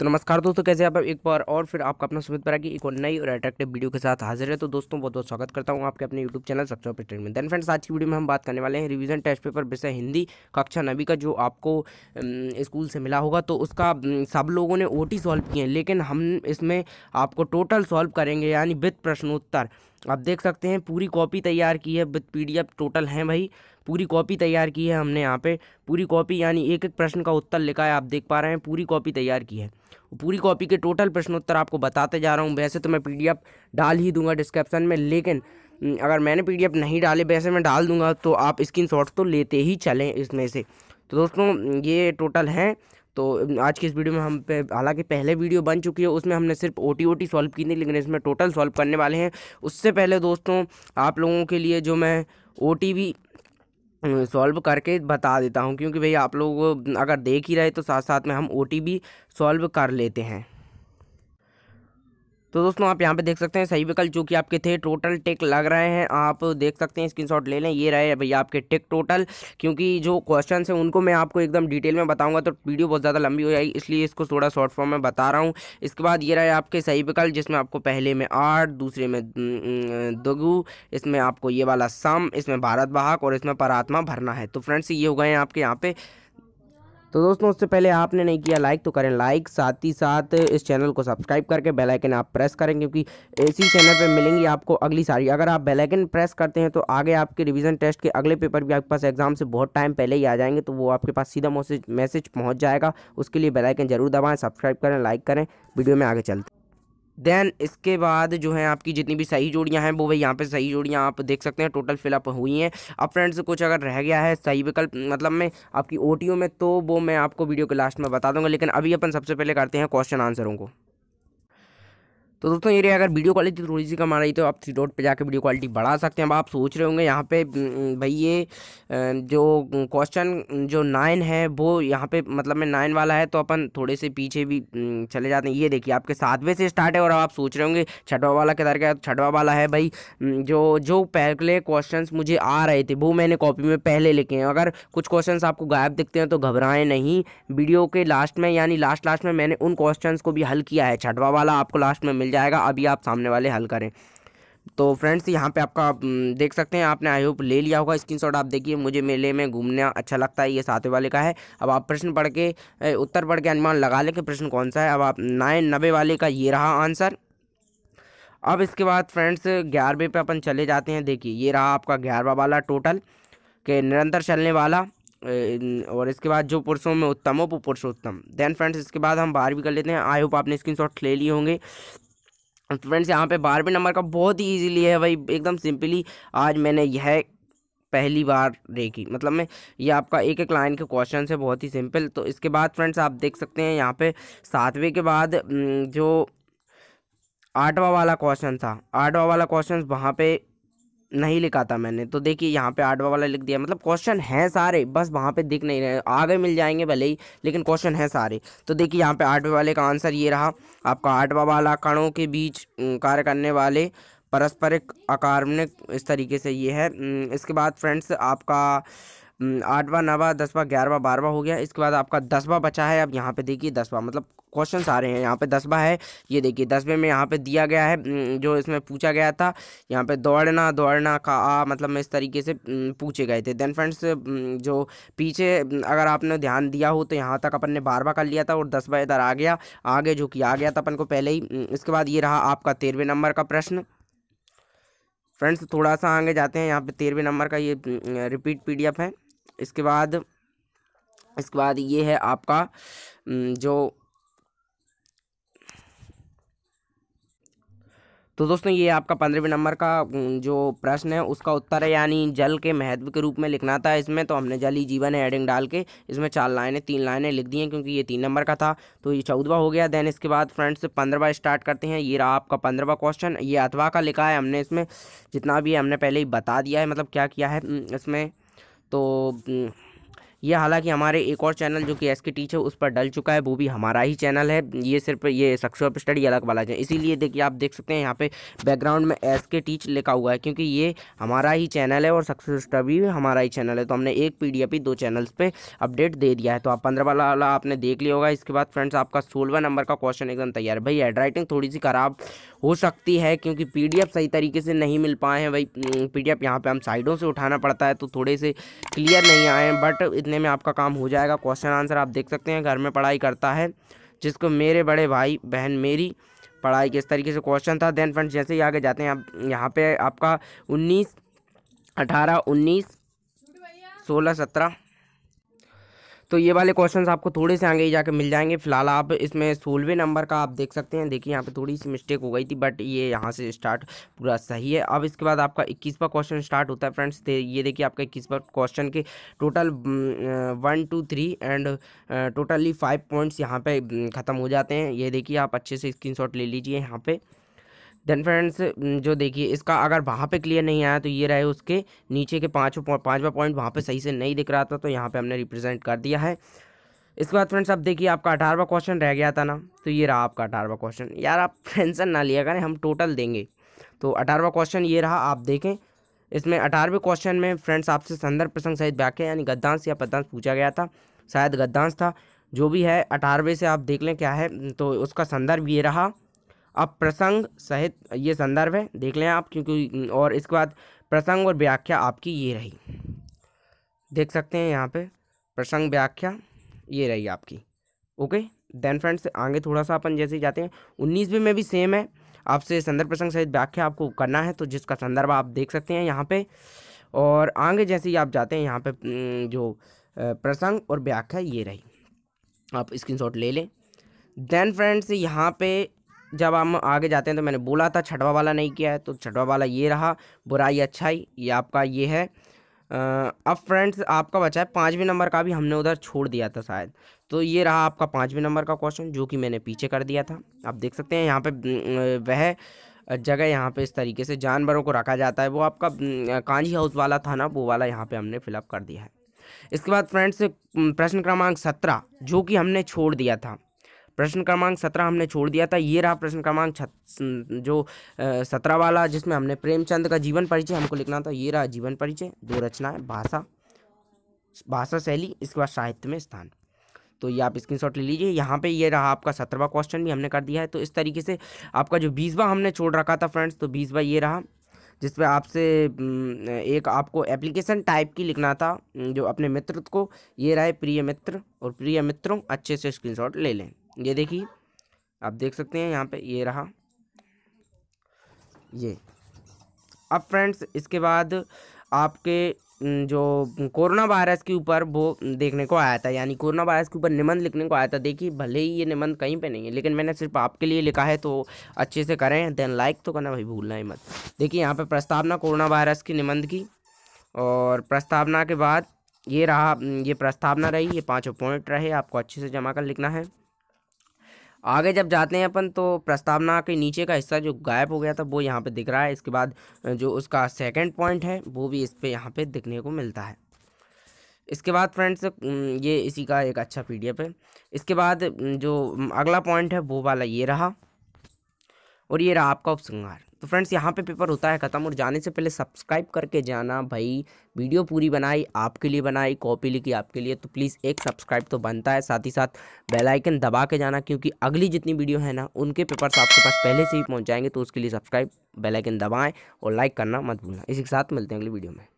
तो नमस्कार दोस्तों कैसे आप एक बार और फिर आपका अपना सुमित बरा की एक और नई और अट्रैक्टिव वीडियो के साथ हाजिर है तो दोस्तों बहुत बहुत स्वागत करता हूँ आपके अपने यूट्यूब चैनल सब्सक्राइब स्टेट में देन फ्रेंड्स आज की वीडियो में हम बात करने वाले हैं रिवीजन टेस्ट पेपर विषय हिंदी कक्षा नवी का जो आपको स्कूल से मिला होगा तो उसका सब लोगों ने ओ टी सॉल्व किए लेकिन हम इसमें आपको टोटल सॉल्व करेंगे यानी विद प्रश्नोत्तर आप देख सकते हैं पूरी कॉपी तैयार की है विद पीडीएफ टोटल हैं भाई पूरी कॉपी तैयार की है हमने यहाँ पे पूरी कॉपी यानी एक एक प्रश्न का उत्तर लिखा है आप देख पा रहे हैं पूरी कॉपी तैयार की है पूरी कॉपी के टोटल प्रश्नोत्तर आपको बताते जा रहा हूँ वैसे तो मैं पी डाल ही दूंगा डिस्क्रिप्सन में लेकिन अगर मैंने पी नहीं डाले वैसे मैं डाल दूंगा तो आप स्क्रीन तो लेते ही चलें इसमें से तो दोस्तों ये टोटल हैं तो आज के इस वीडियो में हम पे हालांकि पहले वीडियो बन चुकी है उसमें हमने सिर्फ O T O T solve की नहीं लेकिन इसमें टोटल सॉल्व करने वाले हैं उससे पहले दोस्तों आप लोगों के लिए जो मैं ओ टी भी सॉल्व करके बता देता हूँ क्योंकि भाई आप लोग अगर देख ही रहे तो साथ साथ में हम ओ टी भी सॉल्व कर लेते हैं तो दोस्तों आप यहाँ पे देख सकते हैं सही विकल्प जो कि आपके थे टोटल टेक लग रहे हैं आप देख सकते हैं स्क्रीनशॉट ले लें ये रहे भैया आपके टेक टोटल क्योंकि जो क्वेश्चन हैं उनको मैं आपको एकदम डिटेल में बताऊंगा तो वीडियो बहुत ज़्यादा लंबी हो जाएगी इसलिए इसको थोड़ा शॉर्ट फॉर्म में बता रहा हूँ इसके बाद ये रहे आपके सही विकल्प जिसमें आपको पहले में आठ दूसरे में दगु इसमें आपको ये वाला सम इसमें भारत बाहक और इसमें परात्मा भरना है तो फ्रेंड्स ये हो गए हैं आपके यहाँ पे तो दोस्तों उससे पहले आपने नहीं किया लाइक तो करें लाइक साथ ही साथ इस चैनल को सब्सक्राइब करके बेल आइकन आप प्रेस करें क्योंकि इसी चैनल पे मिलेंगी आपको अगली सारी अगर आप बेल आइकन प्रेस करते हैं तो आगे आपके रिवीजन टेस्ट के अगले पेपर भी आपके पास एग्जाम से बहुत टाइम पहले ही आ जाएंगे तो वो आपके पास सीधा मैसेज पहुँच जाएगा उसके लिए बेलाइकन ज़रूर दबाएँ सब्सक्राइब करें लाइक करें वीडियो में आगे चलते देन इसके बाद जो है आपकी जितनी भी सही जोड़ियां हैं वो भाई यहाँ पे सही जोड़ियां आप देख सकते हैं टोटल फिलअप हुई हैं अब फ्रेंड्स कुछ अगर रह गया है सही विकल्प मतलब में आपकी ओ में तो वो मैं आपको वीडियो के लास्ट में बता दूंगा लेकिन अभी अपन सबसे पहले करते हैं क्वेश्चन आंसरों को तो दोस्तों ये अगर वीडियो क्वालिटी थोड़ी सी कम आ रही तो आप थ्री डॉट पर जाकर वीडियो क्वालिटी बढ़ा सकते हैं अब आप सोच रहे होंगे यहाँ पे भाई ये जो क्वेश्चन जो नाइन है वो यहाँ पे मतलब में नाइन वाला है तो अपन थोड़े से पीछे भी चले जाते हैं ये देखिए आपके सातवें से स्टार्ट है और आप सोच रहे होंगे छठवा वाला किधर गया छठवा वाला है भाई जो जो पहले क्वेश्चन मुझे आ रहे थे वो मैंने कॉपी में पहले लिखे हैं अगर कुछ क्वेश्चन आपको गायब दिखते हैं तो घबराएं नहीं वीडियो के लास्ट में यानी लास्ट लास्ट में मैंने उन क्वेश्चन को भी हल किया है छठवा वाला आपको लास्ट में मिल जाएगा अभी आप सामने वाले हल करें तो फ्रेंड्स यहाँ पे आपका देख सकते हैं आपने आई होप ले लिया होगा स्क्रीनशॉट आप देखिए मुझे मेले में घूमना अच्छा लगता है ये सातवें वाले का है अब आप प्रश्न पढ़ के उत्तर पढ़ के अनुमान लगा लें कि प्रश्न कौन सा है अब आप नाइन नब्बे वाले का ये रहा आंसर अब इसके बाद फ्रेंड्स ग्यारहवें पे अपन चले जाते हैं देखिए ये रहा आपका ग्यारहवा वाला टोटल के निरंतर चलने वाला और इसके बाद जो पुरुषों में उत्तम हो वो पुरुषोत्तम देन फ्रेंड्स इसके बाद हम बारहवीं कर लेते हैं आई होप आपने स्क्रीनशॉट ले लिए होंगे फ्रेंड्स यहाँ पे बारहवें नंबर का बहुत ही ईजीली है भाई एकदम सिंपली आज मैंने यह पहली बार देखी मतलब मैं ये आपका एक एक लाइन के क्वेश्चन है बहुत ही सिंपल तो इसके बाद फ्रेंड्स आप देख सकते हैं यहाँ पे सातवें के बाद जो आठवां वाला क्वेश्चन था आठवां वाला क्वेश्चन वहाँ पे नहीं लिखा था मैंने तो देखिए यहाँ पे आठवा वाला लिख दिया मतलब क्वेश्चन है सारे बस वहाँ पे दिख नहीं रहे आगे मिल जाएंगे भले ही लेकिन क्वेश्चन है सारे तो देखिए यहाँ पे आठवें वाले का आंसर ये रहा आपका आठवा वाला कणों के बीच कार्य करने वाले परस्परिक अकार्बनिक इस तरीके से ये है इसके बाद फ्रेंड्स आपका आठवां नवा दसवां ग्यारहवा बारहवा हो गया इसके बाद आपका दसवा बचा है अब यहाँ पे देखिए दसवा मतलब क्वेश्चन आ रहे हैं यहाँ पे दसवा है ये देखिए दसवें में यहाँ पे दिया गया है जो इसमें पूछा गया था यहाँ पे दौड़ना दौड़ना का आ मतलब मैं इस तरीके से पूछे गए थे देन फ्रेंड्स जो पीछे अगर आपने ध्यान दिया हो तो यहाँ तक अपन ने बारवा कर लिया था और दसवा इधर आ गया आगे जो कि आ गया था अपन को पहले ही इसके बाद ये रहा आपका तेरहवें नंबर का प्रश्न फ्रेंड्स थोड़ा सा आगे जाते हैं यहाँ पे तेरहवें नंबर का ये रिपीट पीडीएफ है इसके बाद इसके बाद ये है आपका जो तो दोस्तों ये आपका पंद्रहवें नंबर का जो प्रश्न है उसका उत्तर है यानी जल के महत्व के रूप में लिखना था इसमें तो हमने जल ही जीवन है हेडिंग डाल के इसमें चार लाइनें तीन लाइनें लिख दी हैं क्योंकि ये तीन नंबर का था तो ये चौदहवा हो गया देन इसके बाद फ्रेंड्स पंद्रहवा स्टार्ट करते हैं ये रहा आपका पंद्रहवा क्वेश्चन ये अथवा का लिखा है हमने इसमें जितना भी है हमने पहले ही बता दिया है मतलब क्या किया है इसमें तो ये हालांकि हमारे एक और चैनल जो कि एस के टीचर उस पर डल चुका है वो भी हमारा ही चैनल है ये सिर्फ ये सेक्सुअल स्टडी अलग वाला है इसीलिए देखिए आप देख सकते हैं यहाँ पे बैकग्राउंड में एस के टीच लिखा हुआ है क्योंकि ये हमारा ही चैनल है और सेक्सुअल स्टडी हमारा ही चैनल है तो हमने एक पी डी दो चैनल्स पर अपडेट दे दिया है तो आप पंद्रह वाला वाला आपने देख लिया होगा इसके बाद फ्रेंड्स आपका सोलवा नंबर का क्वेश्चन एकदम तैयार है भाई हेड थोड़ी सी ख़राब हो सकती है क्योंकि पी सही तरीके से नहीं मिल पाए हैं भाई पी हम्म, डी यहाँ पर हम साइडों से उठाना पड़ता है तो थोड़े से क्लियर नहीं आए हैं बट इतने में आपका काम हो जाएगा क्वेश्चन आंसर आप देख सकते हैं घर में पढ़ाई करता है जिसको मेरे बड़े भाई बहन मेरी पढ़ाई किस तरीके से क्वेश्चन था देन फ्रेंड्स जैसे ही आगे जाते हैं आप यहाँ पे आपका उन्नीस अठारह उन्नीस सोलह सत्रह तो ये वाले क्वेश्चन आपको थोड़े से आगे ही जाकर मिल जाएंगे फिलहाल आप इसमें सोलवे नंबर का आप देख सकते हैं देखिए यहाँ पे थोड़ी सी मिस्टेक हो गई थी बट ये यहाँ से स्टार्ट पूरा सही है अब इसके बाद आपका इक्कीसवा क्वेश्चन स्टार्ट होता है फ्रेंड्स ये देखिए आपका इक्कीसवा क्वेश्चन के total one two three and totally five points यहाँ पे ख़त्म हो जाते हैं ये देखिए आप अच्छे से स्क्रीनशॉट ले लीजिए यहाँ पे देन फ्रेंड्स mm, जो देखिए इसका अगर वहाँ पे क्लियर नहीं आया तो ये रहे उसके नीचे के पाँचों पाँचवा पॉइंट वहाँ पे सही से नहीं दिख रहा था तो यहाँ पे हमने रिप्रेजेंट कर दिया है इसके बाद फ्रेंड्स अब देखिए आपका अठारहवा क्वेश्चन रह गया था ना तो ये रहा आपका अठारहवा क्वेश्चन यार आप टेंशन ना लिया करें हम टोटल देंगे तो अठारहवा क्वेश्चन ये रहा आप देखें इसमें अठारहवें क्वेश्चन में फ्रेंड्स आपसे संदर्भ प्रसंग सहित व्याख्या यानी गद्दांश या पद्दांश पूछा गया था शायद गद्दांश था जो भी है अठारहवें से आप देख लें क्या है तो उसका संदर्भ ये रहा अब प्रसंग सहित ये संदर्भ है देख लें आप क्योंकि और इसके बाद प्रसंग और व्याख्या आपकी ये रही देख सकते हैं यहाँ पे प्रसंग व्याख्या ये रही आपकी ओके देन फ्रेंड्स आगे थोड़ा सा अपन जैसे जाते हैं उन्नीसवें में भी सेम है आपसे संदर्भ प्रसंग सहित व्याख्या आपको करना है तो जिसका संदर्भ आप देख सकते हैं यहाँ पे और आगे जैसे ही आप जाते हैं यहाँ पे जो प्रसंग और व्याख्या ये रही आप स्क्रीनशॉट ले लें देन फ्रेंड्स यहाँ पे जब हम आगे जाते हैं तो मैंने बोला था छठवा वाला नहीं किया है तो छठवा वाला ये रहा बुराई अच्छाई ये आपका ये है अब फ्रेंड्स आपका बचा है पाँचवें नंबर का भी हमने उधर छोड़ दिया था शायद तो ये रहा आपका पाँचवें नंबर का क्वेश्चन जो कि मैंने पीछे कर दिया था आप देख सकते हैं यहाँ पर वह जगह यहाँ पे इस तरीके से जानवरों को रखा जाता है वो आपका कांजी हाउस वाला था ना वो वाला यहाँ पे हमने फिलअप कर दिया है इसके बाद फ्रेंड्स प्रश्न क्रमांक सत्रह जो कि हमने छोड़ दिया था प्रश्न क्रमांक सत्रह हमने छोड़ दिया था ये रहा प्रश्न क्रमांक जो सत्रह वाला जिसमें हमने प्रेमचंद का जीवन परिचय हमको लिखना था ये रहा जीवन परिचय दो रचनाएं भाषा भाषा शैली इसके बाद साहित्य में स्थान तो ये आप स्क्रीनशॉट ले लीजिए यहाँ पे ये रहा आपका सत्रहवा क्वेश्चन भी हमने कर दिया है तो इस तरीके से आपका जो बीसवा हमने छोड़ रखा था फ्रेंड्स तो बीसवा ये रहा जिसमें आपसे एक आपको एप्लीकेशन टाइप की लिखना था जो अपने मित्र को ये रहे प्रिय मित्र और प्रिय मित्रों अच्छे से स्क्रीनशॉट ले लें ये देखिए आप देख सकते हैं यहाँ पे ये रहा ये अब फ्रेंड्स इसके बाद आपके जो कोरोना वायरस के ऊपर वो देखने को आया था यानी कोरोना वायरस के ऊपर निबंध लिखने को आया था देखिए भले ही ये निबंध कहीं पे नहीं है लेकिन मैंने सिर्फ आपके लिए लिखा है तो अच्छे से करें देन लाइक तो करना भाई भूलना ही मत देखिए यहाँ पे प्रस्तावना कोरोना वायरस की निबंध की और प्रस्तावना के बाद ये रहा ये प्रस्तावना रही ये पाँचों पॉइंट रहे आपको अच्छे से जमा कर लिखना है आगे जब जाते हैं अपन तो प्रस्तावना के नीचे का हिस्सा जो गायब हो गया था वो यहाँ पर दिख रहा है इसके बाद जो उसका सेकेंड पॉइंट है वो भी इस पर यहाँ पर दिखने को मिलता है इसके बाद फ्रेंड्स ये इसी का एक अच्छा पी है इसके बाद जो अगला पॉइंट है वो वाला ये रहा और ये रहा आपका उपसंहार तो फ्रेंड्स यहाँ पे पेपर होता है ख़त्म और जाने से पहले सब्सक्राइब करके जाना भाई वीडियो पूरी बनाई आपके लिए बनाई कॉपी लिखी आपके लिए तो प्लीज़ एक सब्सक्राइब तो बनता है साथ ही साथ बेलाइकन दबा के जाना क्योंकि अगली जितनी वीडियो है ना उनके पेपर्स तो आपके पास पहले से ही पहुँच जाएंगे तो उसके लिए सब्सक्राइब बेलाइकन दबाएँ और लाइक करना मत भूलना इसी के साथ मिलते हैं अगली वीडियो में